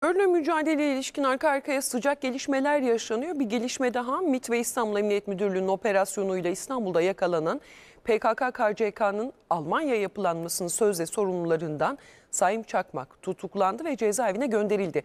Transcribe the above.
Terörle mücadeleye ilişkin arka arkaya sıcak gelişmeler yaşanıyor. Bir gelişme daha MIT ve İstanbul Emniyet Müdürlüğü'nün operasyonuyla İstanbul'da yakalanan PKK-KCK'nın Almanya yapılanmasının sözde sorumlularından Sayım Çakmak tutuklandı ve cezaevine gönderildi.